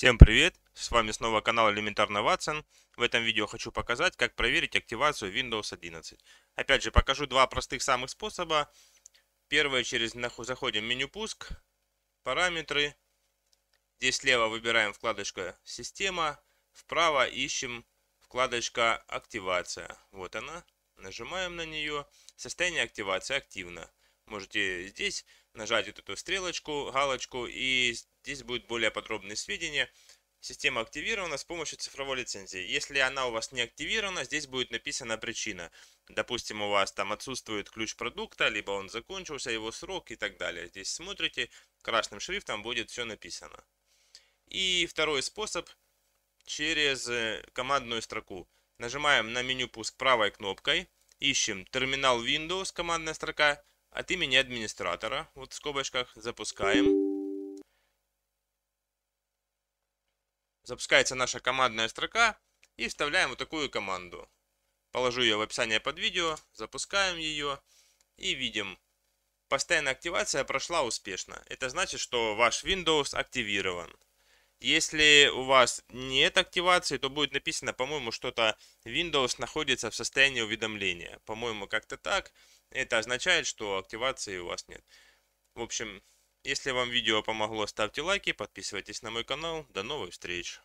Всем привет! С вами снова канал Элементарно Ватсон. В этом видео хочу показать, как проверить активацию Windows 11. Опять же, покажу два простых самых способа. Первое, через заходим в меню «Пуск», «Параметры». Здесь слева выбираем вкладочку «Система», вправо ищем вкладочка «Активация». Вот она. Нажимаем на нее. Состояние активации «Активно». Можете здесь нажать вот эту стрелочку, галочку и Здесь будут более подробные сведения. Система активирована с помощью цифровой лицензии. Если она у вас не активирована, здесь будет написана причина. Допустим, у вас там отсутствует ключ продукта, либо он закончился, его срок и так далее. Здесь смотрите, красным шрифтом будет все написано. И второй способ через э, командную строку. Нажимаем на меню пуск правой кнопкой, ищем терминал Windows, командная строка, от имени администратора, вот в скобочках, запускаем. запускается наша командная строка и вставляем вот такую команду. Положу ее в описание под видео, запускаем ее и видим, постоянная активация прошла успешно. Это значит, что ваш Windows активирован. Если у вас нет активации, то будет написано, по-моему, что-то Windows находится в состоянии уведомления. По-моему, как-то так. Это означает, что активации у вас нет. В общем, если вам видео помогло, ставьте лайки, подписывайтесь на мой канал. До новых встреч!